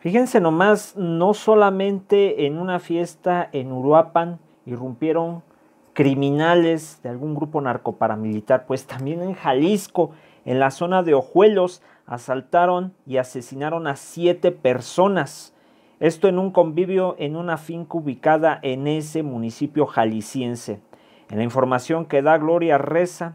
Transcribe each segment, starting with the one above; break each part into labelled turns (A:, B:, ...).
A: Fíjense nomás, no solamente en una fiesta en Uruapan irrumpieron criminales de algún grupo narcoparamilitar, pues también en Jalisco, en la zona de Ojuelos, asaltaron y asesinaron a siete personas. Esto en un convivio en una finca ubicada en ese municipio jalisciense. En la información que da Gloria Reza,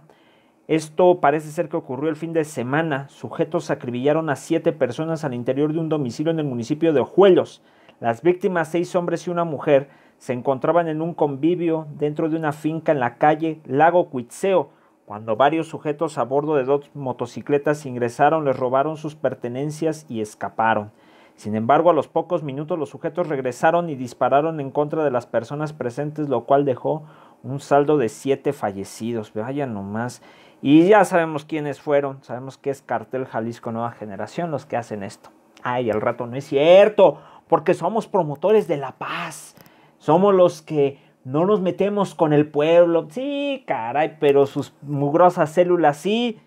A: esto parece ser que ocurrió el fin de semana. Sujetos acribillaron a siete personas al interior de un domicilio en el municipio de Ojuelos. Las víctimas, seis hombres y una mujer, se encontraban en un convivio dentro de una finca en la calle Lago Cuitzeo, cuando varios sujetos a bordo de dos motocicletas ingresaron, les robaron sus pertenencias y escaparon. Sin embargo, a los pocos minutos los sujetos regresaron y dispararon en contra de las personas presentes, lo cual dejó un saldo de siete fallecidos. Vaya nomás. Y ya sabemos quiénes fueron, sabemos que es Cartel Jalisco Nueva Generación los que hacen esto. Ay, al rato no es cierto, porque somos promotores de la paz. Somos los que no nos metemos con el pueblo. Sí, caray, pero sus mugrosas células sí.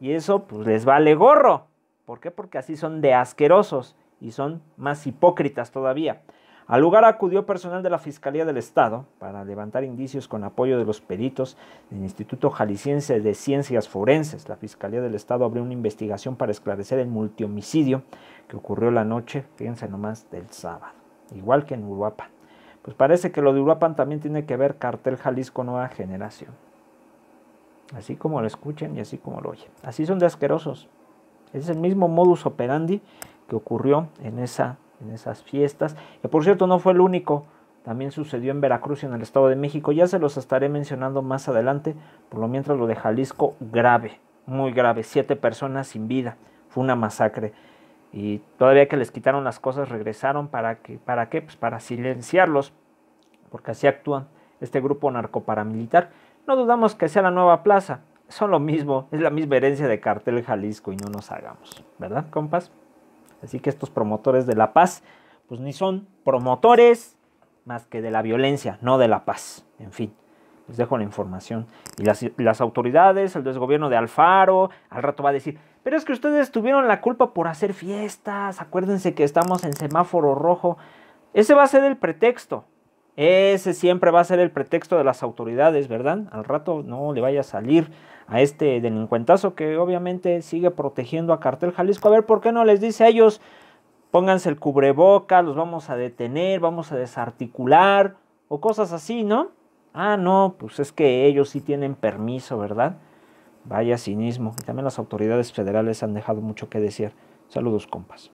A: Y eso pues les vale gorro. ¿Por qué? Porque así son de asquerosos y son más hipócritas todavía. Al lugar acudió personal de la Fiscalía del Estado para levantar indicios con apoyo de los peritos del Instituto Jalisciense de Ciencias Forenses. La Fiscalía del Estado abrió una investigación para esclarecer el multihomicidio que ocurrió la noche, fíjense nomás, del sábado, igual que en Uruapan. Pues parece que lo de Uruapan también tiene que ver Cartel Jalisco Nueva Generación. Así como lo escuchen y así como lo oyen. Así son de asquerosos. Es el mismo modus operandi que ocurrió en, esa, en esas fiestas. Que por cierto no fue el único, también sucedió en Veracruz y en el Estado de México. Ya se los estaré mencionando más adelante, por lo mientras lo de Jalisco grave, muy grave, siete personas sin vida, fue una masacre. Y todavía que les quitaron las cosas regresaron para que para qué? Pues para silenciarlos, porque así actúan este grupo narcoparamilitar. No dudamos que sea la nueva plaza, son lo mismo, es la misma herencia de cartel Jalisco y no nos hagamos, ¿verdad, compas? Así que estos promotores de la paz, pues ni son promotores más que de la violencia, no de la paz. En fin, les dejo la información. Y las, autoridades, el desgobierno de Alfaro, al rato va a decir, pero es que ustedes tuvieron la culpa por hacer fiestas, acuérdense que estamos en semáforo rojo. Ese va a ser el pretexto, ese siempre va a ser el pretexto de las autoridades, ¿verdad? Al rato no le vaya a salir a este delincuentazo que obviamente sigue protegiendo a Cartel Jalisco. A ver, ¿por qué no les dice a ellos? Pónganse el cubreboca, los vamos a detener, vamos a desarticular o cosas así, ¿no? Ah, no, pues es que ellos sí tienen permiso, ¿verdad? Vaya cinismo. Y también las autoridades federales han dejado mucho que decir. Saludos, compas.